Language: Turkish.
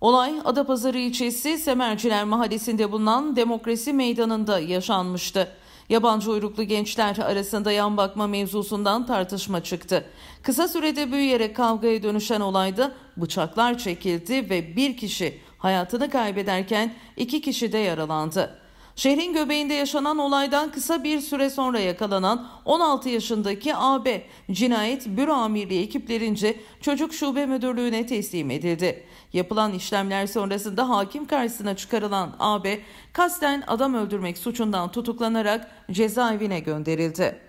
Olay Adapazarı ilçesi Semerciler Mahallesi'nde bulunan Demokrasi Meydanı'nda yaşanmıştı. Yabancı uyruklu gençler arasında yan bakma mevzusundan tartışma çıktı. Kısa sürede büyüyerek kavgaya dönüşen olayda bıçaklar çekildi ve bir kişi hayatını kaybederken iki kişi de yaralandı. Şehrin göbeğinde yaşanan olaydan kısa bir süre sonra yakalanan 16 yaşındaki AB cinayet büro amirliği ekiplerince çocuk şube müdürlüğüne teslim edildi. Yapılan işlemler sonrasında hakim karşısına çıkarılan AB kasten adam öldürmek suçundan tutuklanarak cezaevine gönderildi.